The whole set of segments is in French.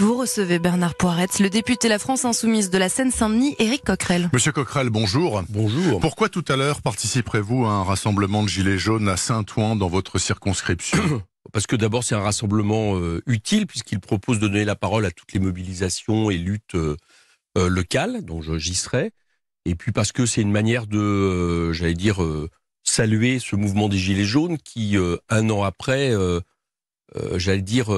Vous recevez Bernard Poiret, le député La France Insoumise de la Seine-Saint-Denis, Éric Coquerel. Monsieur Coquerel, bonjour. Bonjour. Pourquoi tout à l'heure participerez-vous à un rassemblement de Gilets jaunes à Saint-Ouen dans votre circonscription Parce que d'abord, c'est un rassemblement euh, utile puisqu'il propose de donner la parole à toutes les mobilisations et luttes euh, euh, locales, dont j'y serai. Et puis parce que c'est une manière de, j'allais dire, saluer ce mouvement des Gilets jaunes qui, un an après, j'allais dire,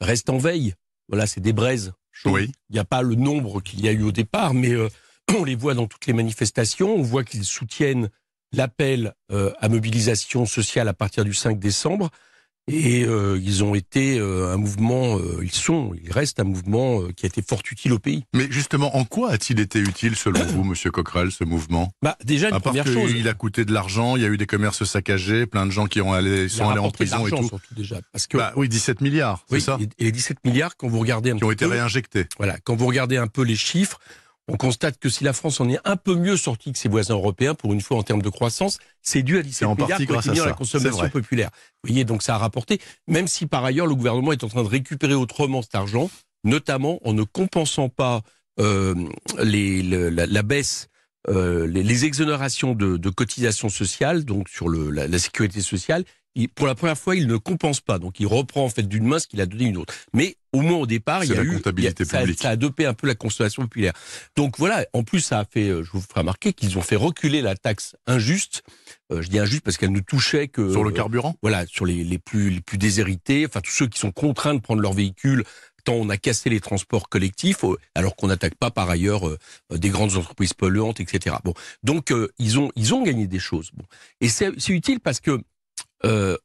reste en veille. Voilà, c'est des braises. Il n'y a pas le nombre qu'il y a eu au départ, mais euh, on les voit dans toutes les manifestations. On voit qu'ils soutiennent l'appel euh, à mobilisation sociale à partir du 5 décembre. Et euh, ils ont été euh, un mouvement, euh, ils sont, ils restent un mouvement qui a été fort utile au pays. Mais justement, en quoi a-t-il été utile selon vous, Monsieur Coquerel, ce mouvement bah, Déjà, à part première chose, il a coûté de l'argent, il y a eu des commerces saccagés, plein de gens qui ont allé, sont allés en prison et tout. Surtout déjà, parce que bah oui, 17 milliards, c'est ça. Et les 17 milliards, quand vous regardez un qui ont été réinjectés. Voilà, quand vous regardez un peu les chiffres, on constate que si la France en est un peu mieux sortie que ses voisins européens, pour une fois en termes de croissance, c'est dû à c'est en partie à la consommation populaire. Vous voyez, donc ça a rapporté, même si par ailleurs le gouvernement est en train de récupérer autrement cet argent, notamment en ne compensant pas euh, les, la, baisse euh, les, exonérations de, de, cotisations sociales, donc sur la, sécurité sociale, pour la première fois, il ne compense pas. Donc il reprend en fait d'une main ce qu'il a donné d'une autre. Mais au moins au départ, il y a comptabilité Ça, a dopé un peu la constellation populaire. Donc voilà, en plus, ça a fait, euh, je vous ferai remarquer, qu'ils ont fait reculer la taxe injuste. Euh, je dis injuste parce qu'elle ne touchait que. Sur le euh, carburant Voilà, sur les, plus, plus déshérités, enfin tous ceux qui sont contraints de prendre leur véhicule tant on a cassé les transports collectifs, alors qu'on n'attaque pas par ailleurs des grandes entreprises polluantes, etc. Bon, donc ils ont ils ont gagné des choses. Et c'est utile parce que euh,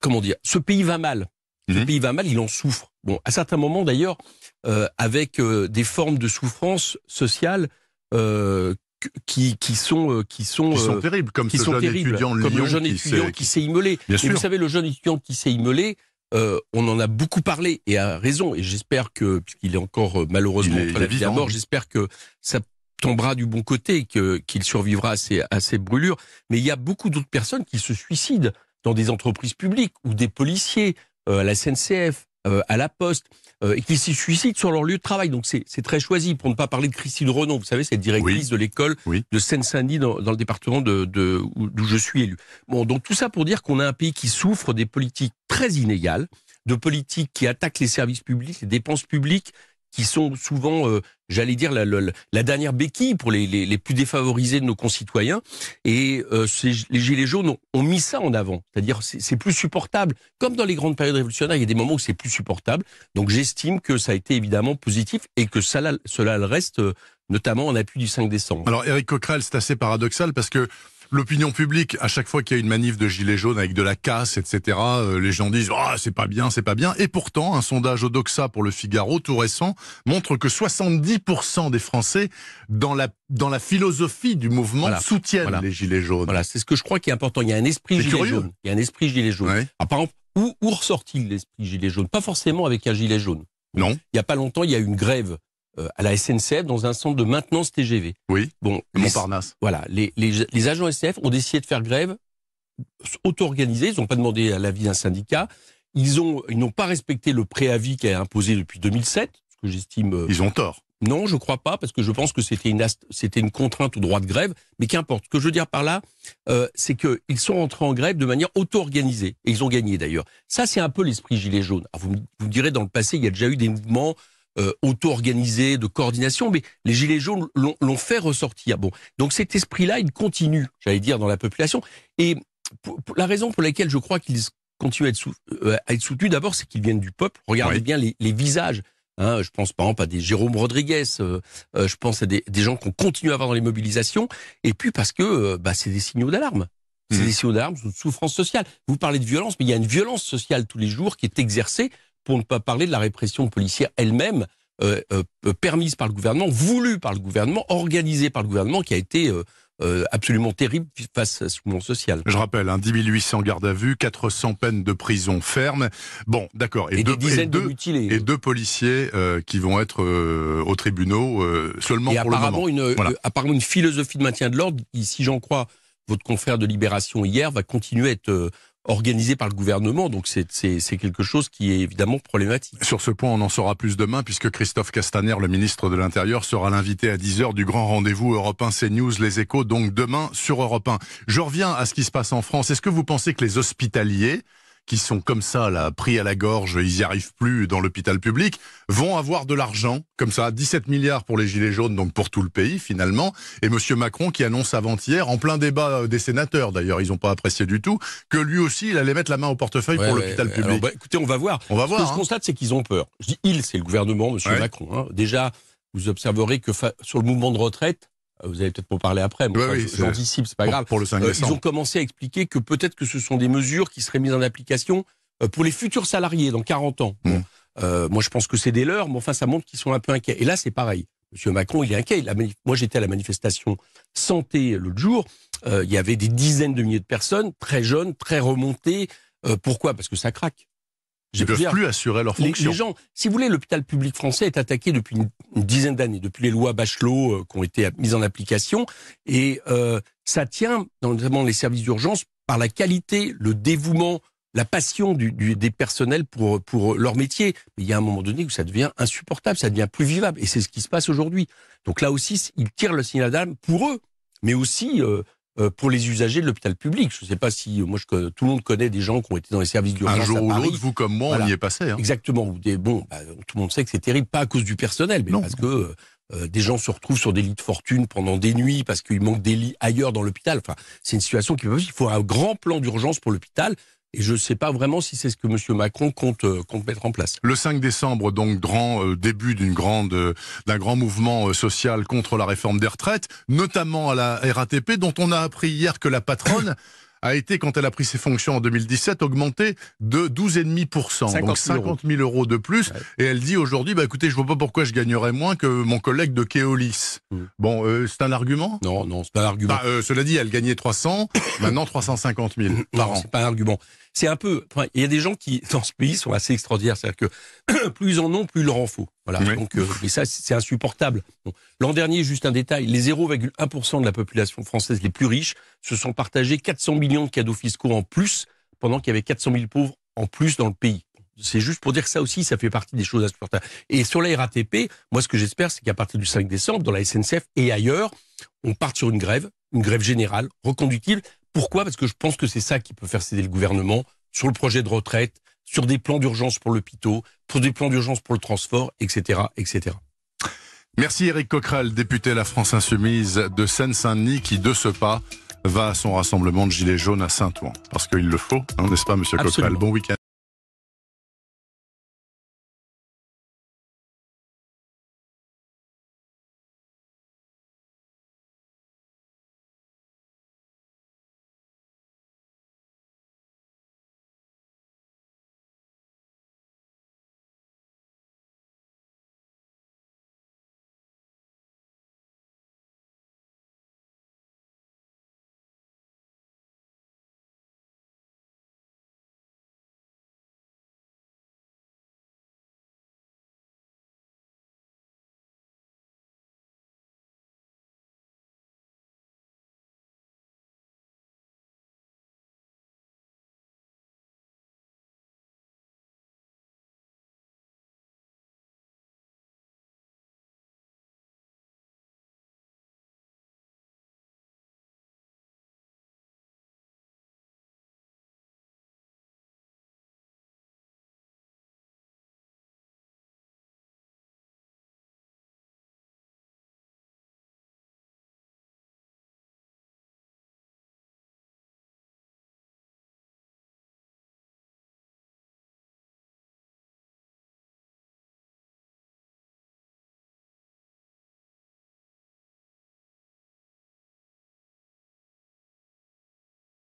comment dire, ce pays va mal. Le mhm. pays va mal, il en souffre. Bon, à certains moments d'ailleurs, euh, avec euh, des formes de souffrance sociale qui, qui sont qui sont sont terribles, comme ce jeune étudiant comme le jeune qui étudiant qui s'est immolé. Bien sûr. vous savez, le jeune étudiant qui s'est immolé, on en a beaucoup parlé et à raison. Et j'espère que, puisqu'il est encore malheureusement il la vie à mort, j'espère que ça tombera du bon côté, que qu'il survivra à ses à ces brûlures. Mais il y a beaucoup d'autres personnes qui se suicident dans des entreprises publiques ou des policiers euh, à la SNCF, euh, à la Poste, euh, et qui se suicident sur leur lieu de travail. Donc c'est très choisi, pour ne pas parler de Christine Renon, vous savez, cette directrice de l'école de Seine-Saint-Denis dans, le département d'où de, d'où je suis élu. Bon, donc tout ça pour dire qu'on a un pays qui souffre des politiques très inégales, de politiques qui attaquent les services publics, les dépenses publiques, qui sont souvent, euh, j'allais dire, la, la, la, dernière béquille pour les, les, plus défavorisés de nos concitoyens. Et euh, les Gilets jaunes ont, mis ça en avant. C'est-à-dire, c'est plus supportable. Comme dans les grandes périodes révolutionnaires, il y a des moments où c'est plus supportable. Donc j'estime que ça a été évidemment positif et que ça, cela le reste, euh, notamment en appui du 5 décembre. Alors Eric Coquerel, c'est assez paradoxal parce que l'opinion publique, à chaque fois qu'il y a une manif de gilets jaunes avec de la casse, etc., euh, les gens disent ah c'est pas bien, c'est pas bien. Et pourtant, un sondage au Doxa pour le Figaro tout récent montre que 70% des Français dans la dans la philosophie du mouvement soutiennent les gilets jaunes. Voilà, c'est ce que je crois qui est important. Il y a un esprit Gilets jaunes. Il y a un esprit gilet jaune. Ah, par exemple, où, où ressort-il l'esprit gilet jaune Pas forcément avec un gilet jaune. Non. Il n'y a pas longtemps, il y a une grève euh, à la SNCF dans un centre de maintenance TGV. Oui. Bon, Montparnasse. voilà, les, les, les, agents SNCF ont décidé de faire grève auto-organisée. Ils n'ont pas demandé à l'avis d'un syndicat. Ils ont, ils n'ont pas respecté le préavis qui est imposé depuis 2007, ce que j'estime. Euh, ils ont tort. Non, je crois pas, parce que je pense que c'était une, c'était une contrainte au droit de grève, mais qu'importe. Ce que je veux dire par là, euh, c'est qu'ils sont rentrés en grève de manière auto-organisée, et ils ont gagné d'ailleurs. Ça, c'est un peu l'esprit gilet jaune. Alors vous, vous me direz, dans le passé, il y a déjà eu des mouvements euh, auto organisés de coordination, mais les Gilets jaunes l'ont fait ressortir. Bon, donc cet esprit-là, il continue, j'allais dire, dans la population. Et la raison pour laquelle je crois qu'ils continuent à être, euh, à être soutenus, d'abord, c'est qu'ils viennent du peuple. Regardez bien les, visages. Hein. je pense par exemple à des Jérôme Rodriguez, euh, je pense à des, gens qu'on continue à avoir dans les mobilisations, et puis parce que bah, c'est des signaux d'alarme. C'est mmh. des signaux d'alarme une souffrance sociale. Vous parlez de violence, mais il y a une violence sociale tous les jours qui est exercée pour ne pas parler de la répression policière elle-même, euh, euh, euh, permise par le gouvernement, voulue par le gouvernement, organisée par le gouvernement, qui a été absolument terrible face à ce mouvement social. Je rappelle, 10 hein, 800 gardes à vue, 400 peines de prison ferme. Bon, d'accord. Et, deux, des dizaines deux, de policiers qui vont être au aux tribunaux seulement pour le moment. Une, apparemment une philosophie de maintien de l'ordre, si j'en crois votre confrère de Libération hier, va continuer à être organisé par le gouvernement. Donc c'est quelque chose qui est évidemment problématique. Sur ce point, on en saura plus demain puisque Christophe Castaner, le ministre de l'Intérieur, sera l'invité à 10h du grand rendez-vous Europe 1 news, Les Échos, donc demain sur Europe 1. Je reviens à ce qui se passe en France. Est-ce que vous pensez que les hospitaliers qui sont comme ça, là, pris à la gorge, ils y arrivent plus dans l'hôpital public, vont avoir de l'argent, comme ça, 17 milliards pour les Gilets jaunes, donc pour tout le pays finalement. Et M. Macron qui annonce avant-hier, en plein débat euh, des sénateurs d'ailleurs, ils n'ont pas apprécié du tout, que lui aussi, il allait mettre la main au portefeuille pour l'hôpital public. Bah, écoutez, on va voir. On va voir. Ce que hein. constate, c'est qu'ils ont peur. Je dis ils, c'est le gouvernement, M. Macron. Hein. Déjà, vous observerez que sur le mouvement de retraite, euh, vous allez peut-être m'en parler après, mais j'anticipe, c'est pas grave. Euh, ils ont commencé à expliquer que peut-être que ce sont des mesures qui seraient mises en application euh, pour les futurs salariés dans 40 ans. Mm. moi, je pense que c'est des leurs, mais enfin, ça montre qu'ils sont un peu inquiets. Et là, c'est pareil. Monsieur Macron, il est inquiet. moi, j'étais à la manifestation santé l'autre jour. il y avait des dizaines de milliers de personnes, très jeunes, très remontées. pourquoi Parce que ça craque ne peuvent plus assurer leur fonction. Les, gens, si vous voulez, l'hôpital public français est attaqué depuis une, dizaine d'années, depuis les lois Bachelot euh, qui ont été mises en application, et euh, ça tient, notamment les services d'urgence, par la qualité, le dévouement, la passion des personnels pour, pour leur métier. Mais il y a un moment donné où ça devient insupportable, ça devient plus vivable, et c'est ce qui se passe aujourd'hui. Donc là aussi, ils tirent le signal d'alarme pour eux, mais aussi euh, euh, pour les usagers de l'hôpital public. Je ne sais pas si euh, moi je, tout le monde connaît des gens qui ont été dans les services d'urgence. Un jour ou l'autre, vous comme moi, on y est passé. Hein. Exactement. Des, bon, bah, tout le monde sait que c'est terrible, pas à cause du personnel, mais parce que euh, des gens se retrouvent sur des lits de fortune pendant des nuits parce qu'il manque des lits ailleurs dans l'hôpital. Enfin, c'est une situation qui peut Il faut un grand plan d'urgence pour l'hôpital. Et je ne sais pas vraiment si c'est ce que M. Macron euh, compte, mettre en place. Le 5 décembre, donc, grand euh, début d'une grande, euh, d'un grand mouvement social contre la réforme des retraites, notamment à la RATP, dont on a appris hier que la patronne a été, quand elle a pris ses fonctions en 2017, augmentée de 12,5%. Donc 50 000 euros de plus. Et elle dit aujourd'hui, bah, écoutez, je ne vois pas pourquoi je gagnerais moins que mon collègue de Keolis. Mm. Bon, c'est un argument Non, non, c'est pas un argument. Bah, cela dit, elle gagnait 300, maintenant 350 000 par non, C'est pas un argument c'est un peu. Enfin, il y a des gens qui, dans ce pays, sont assez extraordinaires. C'est-à-dire que plus ils en ont, plus ils leur en faut. Voilà. Donc, euh, mais ça, c'est insupportable. L'an dernier, juste un détail, les 0,1% de la population française les plus riches se sont partagés 400 millions de cadeaux fiscaux en plus, pendant qu'il y avait 400 000 pauvres en plus dans le pays. C'est juste pour dire que ça aussi, ça fait partie des choses insupportables. Et sur la RATP, moi, ce que j'espère, c'est qu'à partir du 5 décembre, dans la SNCF et ailleurs, on parte sur une grève, une grève générale, reconductible, pourquoi Parce que je pense que c'est ça qui peut faire céder le gouvernement sur le projet de retraite, sur des plans d'urgence pour l'hôpital, pour des plans d'urgence pour le transport, etc., etc. Merci Eric Coquerel, député la France Insoumise de Seine-Saint-Denis, qui de ce pas va à son rassemblement de Gilets jaunes à Saint-Ouen. Parce qu'il le faut, hein, n'est-ce pas, monsieur Coquerel Bon week-end.